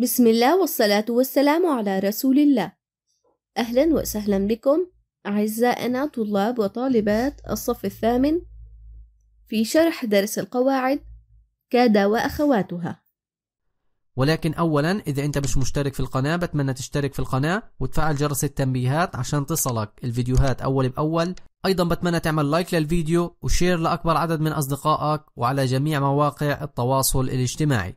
بسم الله والصلاة والسلام على رسول الله أهلا وسهلا بكم أعزائنا طلاب وطالبات الصف الثامن في شرح درس القواعد كادا وأخواتها ولكن أولا إذا أنت مش مشترك في القناة بتمنى تشترك في القناة وتفعل جرس التنبيهات عشان تصلك الفيديوهات أول بأول أيضا بتمنى تعمل لايك للفيديو وشير لأكبر عدد من أصدقائك وعلى جميع مواقع التواصل الاجتماعي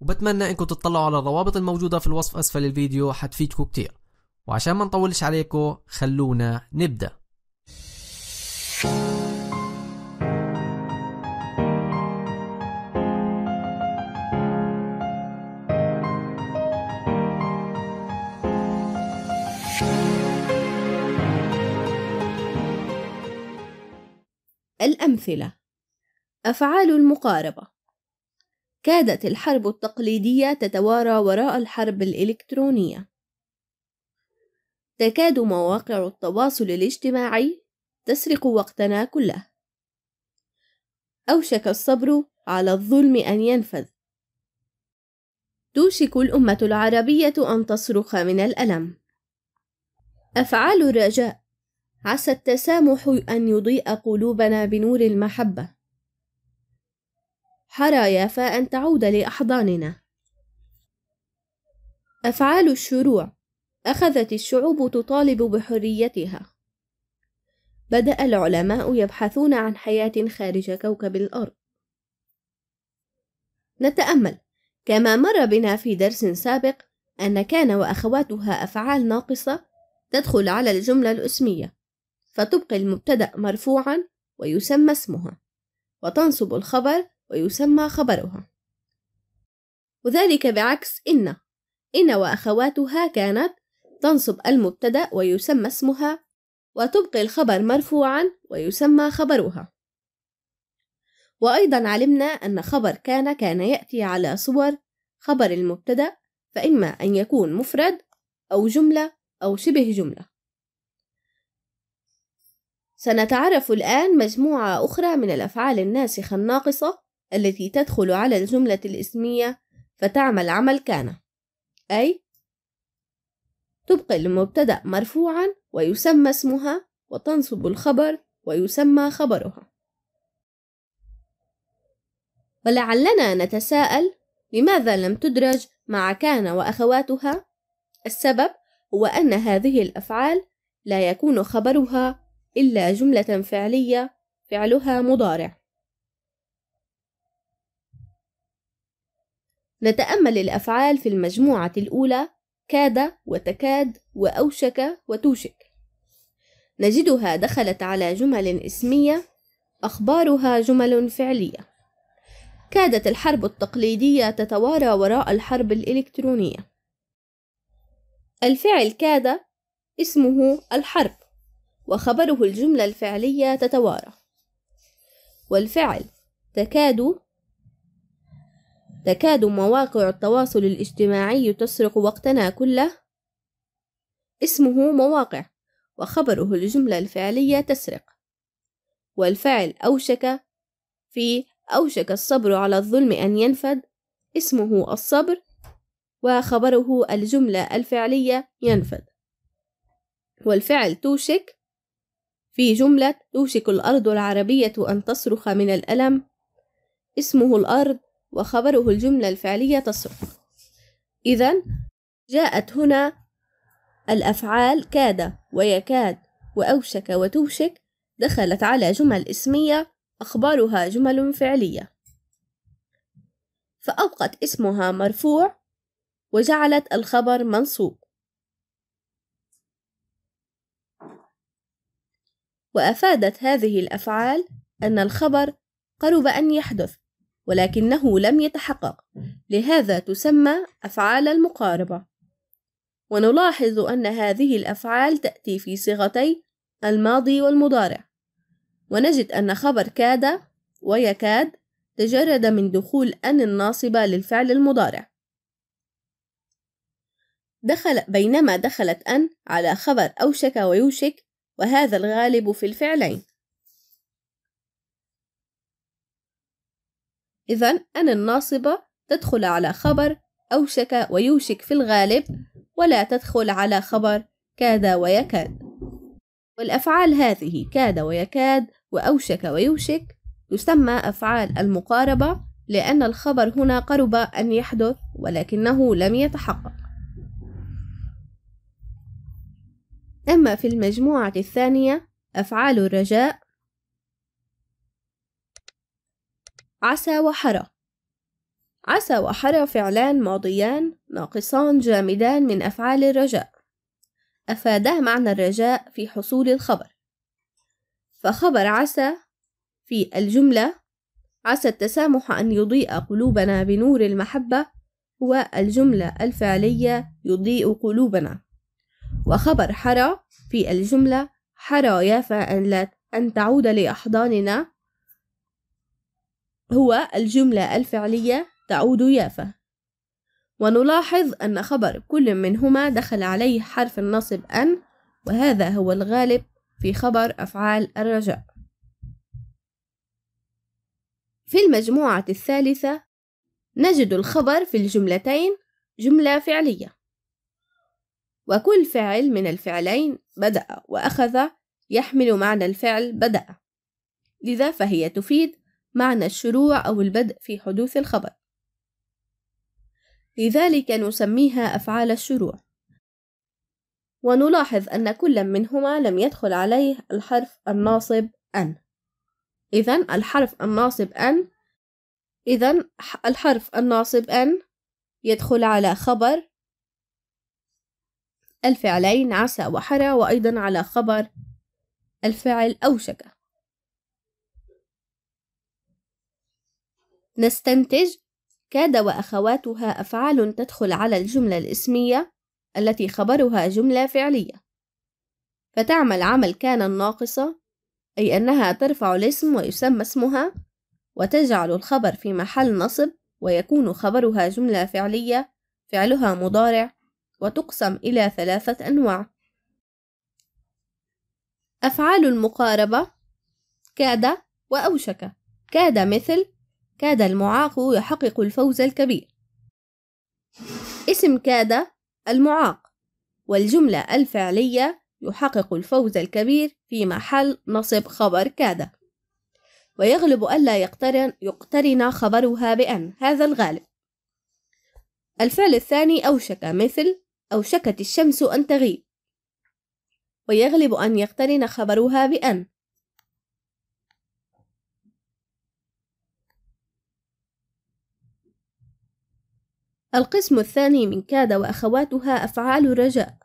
وبتمنى انكم تطلعوا على الروابط الموجودة في الوصف اسفل الفيديو حتفيدكم كتير وعشان ما نطولش عليكم خلونا نبدأ الأمثلة أفعال المقاربة كادت الحرب التقليدية تتوارى وراء الحرب الإلكترونية تكاد مواقع التواصل الاجتماعي تسرق وقتنا كله أوشك الصبر على الظلم أن ينفذ توشك الأمة العربية أن تصرخ من الألم أفعال الرجاء عسى التسامح أن يضيء قلوبنا بنور المحبة حرى يافا أن تعود لأحضاننا أفعال الشروع أخذت الشعوب تطالب بحريتها بدأ العلماء يبحثون عن حياة خارج كوكب الأرض نتأمل كما مر بنا في درس سابق أن كان وأخواتها أفعال ناقصة تدخل على الجملة الأسمية فتبقي المبتدأ مرفوعا ويسمى اسمها وتنصب الخبر ويسمى خبرها وذلك بعكس إن إن وأخواتها كانت تنصب المبتدأ ويسمى اسمها وتبقي الخبر مرفوعا ويسمى خبرها وأيضا علمنا أن خبر كان كان يأتي على صور خبر المبتدأ فإما أن يكون مفرد أو جملة أو شبه جملة سنتعرف الآن مجموعة أخرى من الأفعال الناسخة الناقصة التي تدخل على الجملة الاسمية فتعمل عمل كان أي تبقي المبتدأ مرفوعا ويسمى اسمها وتنصب الخبر ويسمى خبرها ولعلنا نتساءل لماذا لم تدرج مع كان وأخواتها السبب هو أن هذه الأفعال لا يكون خبرها إلا جملة فعلية فعلها مضارع نتأمل الأفعال في المجموعة الأولى كاد وتكاد وأوشك وتوشك نجدها دخلت على جمل اسمية أخبارها جمل فعلية كادت الحرب التقليدية تتوارى وراء الحرب الإلكترونية الفعل كاد اسمه الحرب وخبره الجملة الفعلية تتوارى والفعل تكاد تكاد مواقع التواصل الاجتماعي تسرق وقتنا كله اسمه مواقع وخبره الجملة الفعلية تسرق والفعل أوشك في أوشك الصبر على الظلم أن ينفد اسمه الصبر وخبره الجملة الفعلية ينفد والفعل توشك في جملة توشك الأرض العربية أن تصرخ من الألم اسمه الأرض وخبره الجملة الفعلية تصرف إذا جاءت هنا الأفعال كاد ويكاد وأوشك وتوشك دخلت على جمل اسمية أخبارها جمل فعلية فأبقت اسمها مرفوع وجعلت الخبر منصوب وأفادت هذه الأفعال أن الخبر قرب أن يحدث ولكنه لم يتحقق لهذا تسمى أفعال المقاربة ونلاحظ أن هذه الأفعال تأتي في صيغتي الماضي والمضارع ونجد أن خبر كاد ويكاد تجرد من دخول أن الناصبة للفعل المضارع دخل بينما دخلت أن على خبر أوشك ويوشك وهذا الغالب في الفعلين إذا أنا الناصبة تدخل على خبر أوشك ويوشك في الغالب ولا تدخل على خبر كاد ويكاد والأفعال هذه كاد ويكاد وأوشك ويوشك تسمى أفعال المقاربة لأن الخبر هنا قرب أن يحدث ولكنه لم يتحقق أما في المجموعة الثانية أفعال الرجاء عسى وحرى عسى وحرى فعلان ماضيان ناقصان جامدان من أفعال الرجاء أفادا معنى الرجاء في حصول الخبر فخبر عسى في الجملة عسى التسامح أن يضيء قلوبنا بنور المحبة هو الجملة الفعلية يضيء قلوبنا وخبر حرى في الجملة حرى يافا أن, لا أن تعود لأحضاننا هو الجملة الفعلية تعود يافا ونلاحظ أن خبر كل منهما دخل عليه حرف النصب أن وهذا هو الغالب في خبر أفعال الرجاء في المجموعة الثالثة نجد الخبر في الجملتين جملة فعلية وكل فعل من الفعلين بدأ وأخذ يحمل معنى الفعل بدأ لذا فهي تفيد معنى الشروع أو البدء في حدوث الخبر لذلك نسميها أفعال الشروع ونلاحظ أن كل منهما لم يدخل عليه الحرف الناصب أن إذا الحرف الناصب أن إذا الحرف الناصب أن يدخل على خبر الفعلين عسى وحرى وأيضا على خبر الفعل أوشك نستنتج كاد وأخواتها أفعال تدخل على الجملة الاسمية التي خبرها جملة فعلية فتعمل عمل كان الناقصة أي أنها ترفع الاسم ويسمى اسمها وتجعل الخبر في محل نصب ويكون خبرها جملة فعلية فعلها مضارع وتقسم إلى ثلاثة أنواع أفعال المقاربة كاد وأوشك كاد مثل كاد المعاق يحقق الفوز الكبير اسم كاد المعاق والجملة الفعلية يحقق الفوز الكبير في محل نصب خبر كاد ويغلب ألا يقترن, يقترن خبرها بأن هذا الغالب الفعل الثاني أوشك مثل أوشكت الشمس أن تغيب ويغلب أن يقترن خبرها بأن القسم الثاني من كاد وأخواتها أفعال رجاء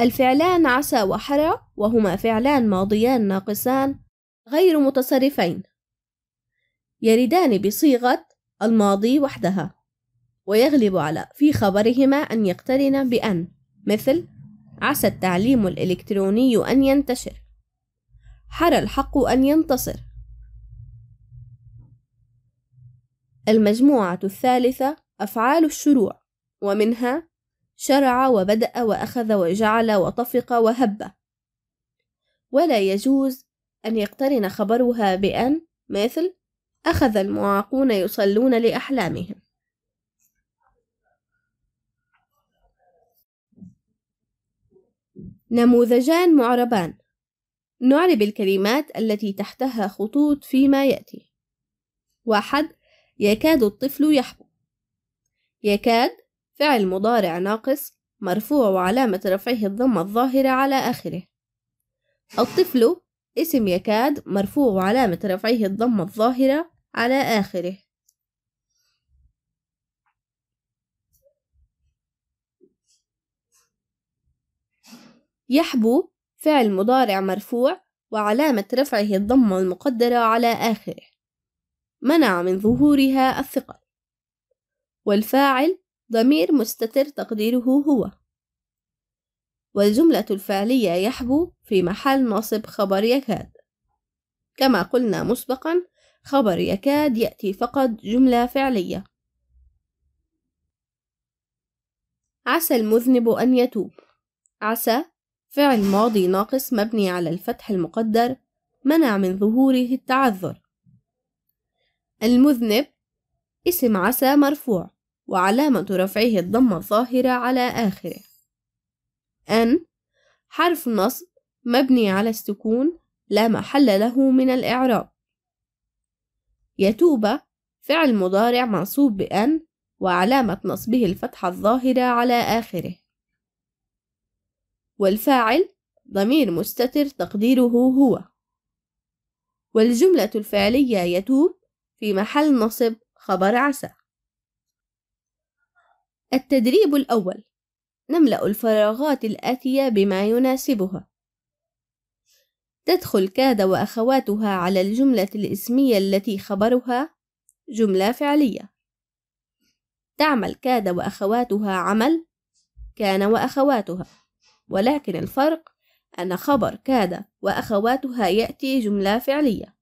الفعلان عسى وحرى وهما فعلان ماضيان ناقصان غير متصرفين يردان بصيغة الماضي وحدها ويغلب على في خبرهما أن يقترن بأن مثل عسى التعليم الإلكتروني أن ينتشر حرى الحق أن ينتصر المجموعة الثالثة أفعال الشروع ومنها شرع وبدأ وأخذ وجعل وطفق وهب ولا يجوز أن يقترن خبرها بأن مثل أخذ المعاقون يصلون لأحلامهم نموذجان معربان نعرب الكلمات التي تحتها خطوط فيما يأتي واحد يكاد الطفل يحبو يكاد فعل مضارع ناقص مرفوع وعلامة رفعه الضمة الظاهرة على آخره الطفل اسم يكاد مرفوع وعلامة رفعه الضمة الظاهرة على آخره يحبو فعل مضارع مرفوع وعلامة رفعه الضمة المقدرة على آخره منع من ظهورها الثقل والفاعل ضمير مستتر تقديره هو والجملة الفعلية يحبو في محل نصب خبر يكاد كما قلنا مسبقا خبر يكاد يأتي فقط جملة فعلية عسى المذنب أن يتوب عسى فعل ماضي ناقص مبني على الفتح المقدر منع من ظهوره التعذر المذنب اسم عسى مرفوع وعلامة رفعه الضمة الظاهرة على آخره أن حرف نصب مبني على السكون لا محل له من الإعراب يتوب فعل مضارع منصوب بأن وعلامة نصبه الفتحة الظاهرة على آخره والفاعل ضمير مستتر تقديره هو والجملة الفعلية يتوب في محل نصب خبر عسى التدريب الأول نملأ الفراغات الآتية بما يناسبها تدخل كاد وأخواتها على الجملة الاسمية التي خبرها جملة فعلية تعمل كاد وأخواتها عمل كان وأخواتها ولكن الفرق أن خبر كاد وأخواتها يأتي جملة فعلية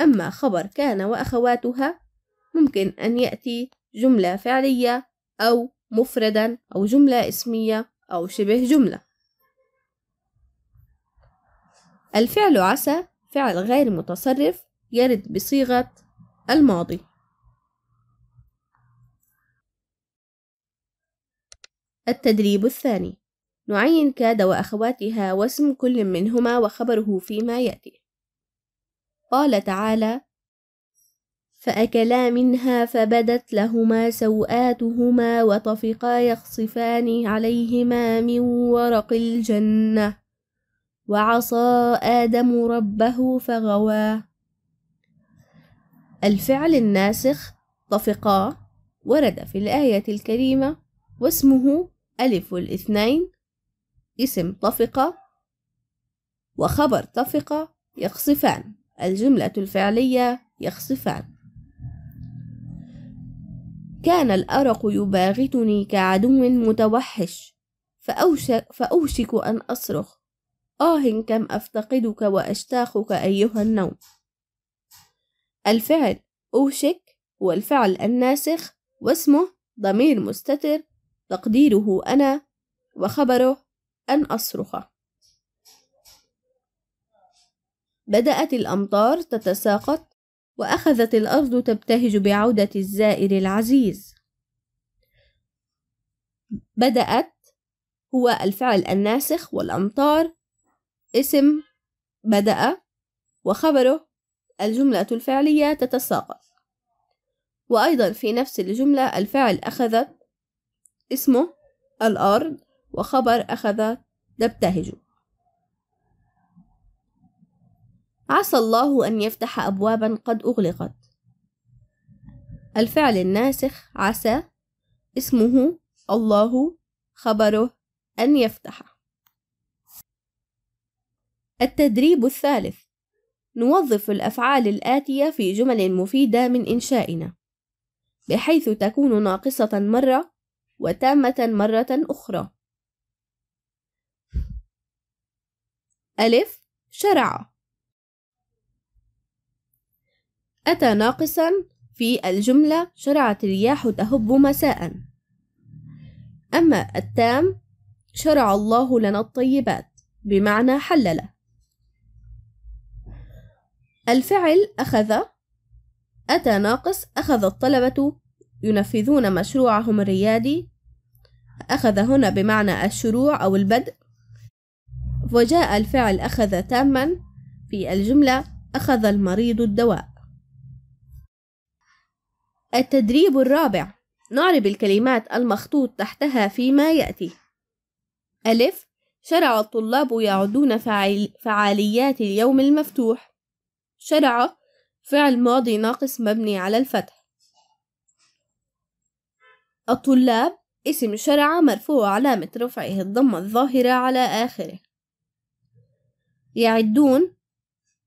أما خبر كان وأخواتها ممكن أن يأتي جملة فعلية أو مفردا أو جملة اسمية أو شبه جملة الفعل عسى فعل غير متصرف يرد بصيغة الماضي التدريب الثاني نعين كاد وأخواتها واسم كل منهما وخبره فيما يأتي قال تعالى فأكلا منها فبدت لهما سوآتهما وطفقا يخصفان عليهما من ورق الجنة وعصى آدم ربه فغوى الفعل الناسخ طفقا ورد في الآية الكريمة واسمه ألف الاثنين اسم طفقة وخبر طفقة يخصفان الجملة الفعلية يخصفان كان الأرق يباغتني كعدو متوحش فأوشك, أن أصرخ آه كم أفتقدك وأشتاقك أيها النوم الفعل أوشك هو الفعل الناسخ واسمه ضمير مستتر تقديره أنا وخبره أن أصرخ بدأت الأمطار تتساقط وأخذت الأرض تبتهج بعودة الزائر العزيز بدأت هو الفعل الناسخ والأمطار اسم بدأ وخبره الجملة الفعلية تتساقط وأيضا في نفس الجملة الفعل أخذت اسمه الأرض وخبر أخذت تبتهج عسى الله أن يفتح أبوابا قد أغلقت الفعل الناسخ عسى اسمه الله خبره أن يفتح التدريب الثالث نوظف الأفعال الآتية في جمل مفيدة من إنشائنا بحيث تكون ناقصة مرة وتامة مرة أخرى ألف شرع أتى ناقصا في الجملة شرعت الرياح تهب مساء أما التام شرع الله لنا الطيبات بمعنى حلل الفعل أخذ أتى ناقص أخذ الطلبة ينفذون مشروعهم الريادي أخذ هنا بمعنى الشروع أو البدء وجاء الفعل أخذ تاما في الجملة أخذ المريض الدواء التدريب الرابع نعرب الكلمات المخطوط تحتها فيما يأتي ألف شرع الطلاب يعدون فعال... فعاليات اليوم المفتوح شرع فعل ماضي ناقص مبني على الفتح الطلاب اسم شرع مرفوع علامة رفعه الضمة الظاهرة على آخره يعدون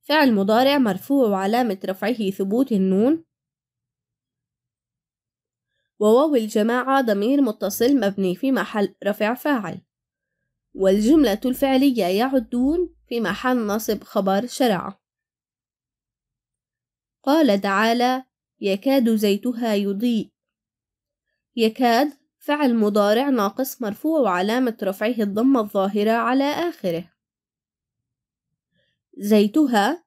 فعل مضارع مرفوع وعلامة رفعه ثبوت النون وواو الجماعة ضمير متصل مبني في محل رفع فاعل والجملة الفعلية يعدون في محل نصب خبر شرع قال تعالى يكاد زيتها يضيء يكاد فعل مضارع ناقص مرفوع وعلامة رفعه الضمة الظاهرة على آخره زيتها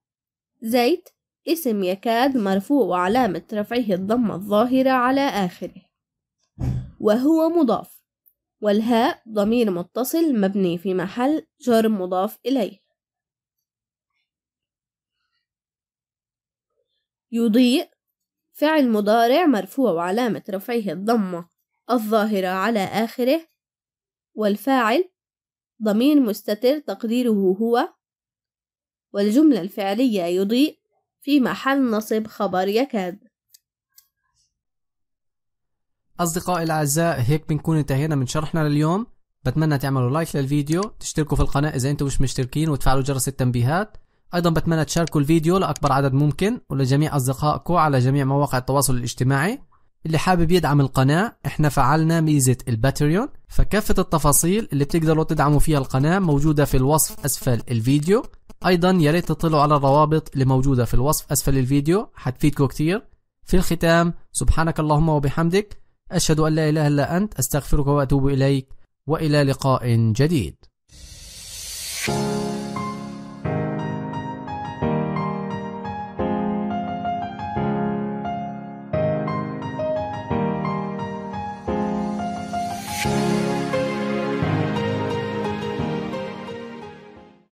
زيت اسم يكاد مرفوع وعلامة رفعه الضمة الظاهرة على آخره وهو مضاف والهاء ضمير متصل مبني في محل جر مضاف إليه يضيء فعل مضارع مرفوع وعلامة رفعه الضمة الظاهرة على آخره والفاعل ضمير مستتر تقديره هو والجملة الفعلية يضيء في محل نصب خبر يكاد أصدقائي الأعزاء هيك بنكون انتهينا من شرحنا لليوم بتمنى تعملوا لايك للفيديو تشتركوا في القناة إذا أنتم مش مشتركين وتفعلوا جرس التنبيهات أيضا بتمنى تشاركوا الفيديو لأكبر عدد ممكن ولجميع أصدقائكم على جميع مواقع التواصل الاجتماعي اللي حابب يدعم القناة احنا فعلنا ميزة الباتريون فكافة التفاصيل اللي بتقدروا تدعموا فيها القناة موجودة في الوصف أسفل الفيديو أيضا يا ريت تطلعوا على الروابط اللي موجودة في الوصف أسفل الفيديو حتفيدكم كتير في الختام سبحانك اللهم وبحمدك أشهد أن لا إله إلا أنت أستغفرك وأتوب إليك وإلى لقاء جديد